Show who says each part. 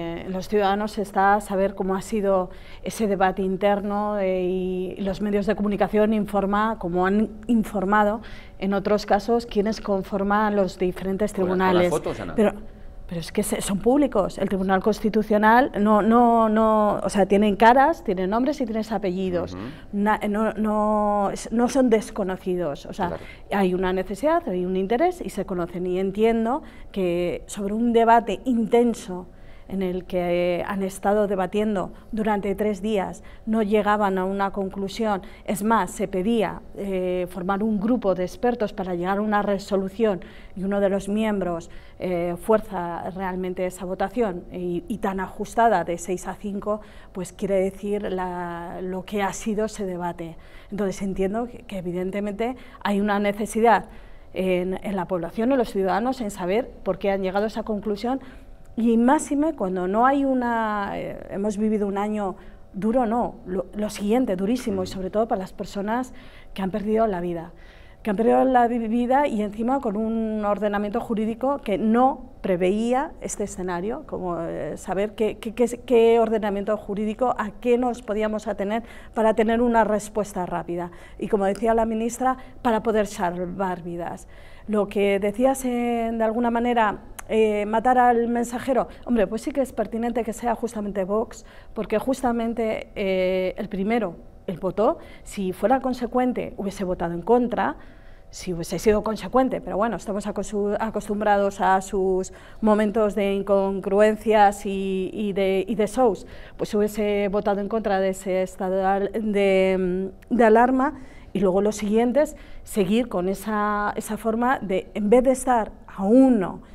Speaker 1: Eh, los ciudadanos está saber cómo ha sido ese debate interno eh, y los medios de comunicación informa, como han informado en otros casos, quienes conforman los diferentes tribunales. pero, pero es que son públicos. El Tribunal Constitucional no, o sea, tienen caras, tienen nombres y tienen apellidos. no, son desconocidos. O sea, hay una necesidad, hay un interés y se conocen. Y entiendo que sobre un debate intenso en el que eh, han estado debatiendo durante tres días, no llegaban a una conclusión. Es más, se pedía eh, formar un grupo de expertos para llegar a una resolución y uno de los miembros eh, fuerza realmente esa votación y, tan ajustada de seis a cinco, pues quiere decir lo que ha sido ese debate. Entonces entiendo que, evidentemente hay una necesidad en, en la población, en los ciudadanos, en saber por qué han llegado a esa conclusión y máxime cuando no hay una... Eh, hemos vivido un año duro, no, lo, lo siguiente, durísimo, y mm. sobre todo para las personas que han perdido la vida que han la vida y encima con un ordenamiento jurídico que no preveía este escenario, como eh, saber qué, ordenamiento jurídico, a qué nos podíamos atener para tener una respuesta rápida. Y como decía la ministra, para poder salvar vidas. Lo que decías eh, de alguna manera eh, matar al mensajero, hombre, pues sí que es pertinente que sea justamente Vox, porque justamente el primero el votó, si fuera consecuente hubiese votado en contra, si hubiese sido consecuente, pero bueno, estamos acostumbrados a sus momentos de incongruencias y, de, shows, pues hubiese votado en contra de ese estado de, alarma y luego los siguientes, seguir con esa, esa forma de, en vez de estar a uno,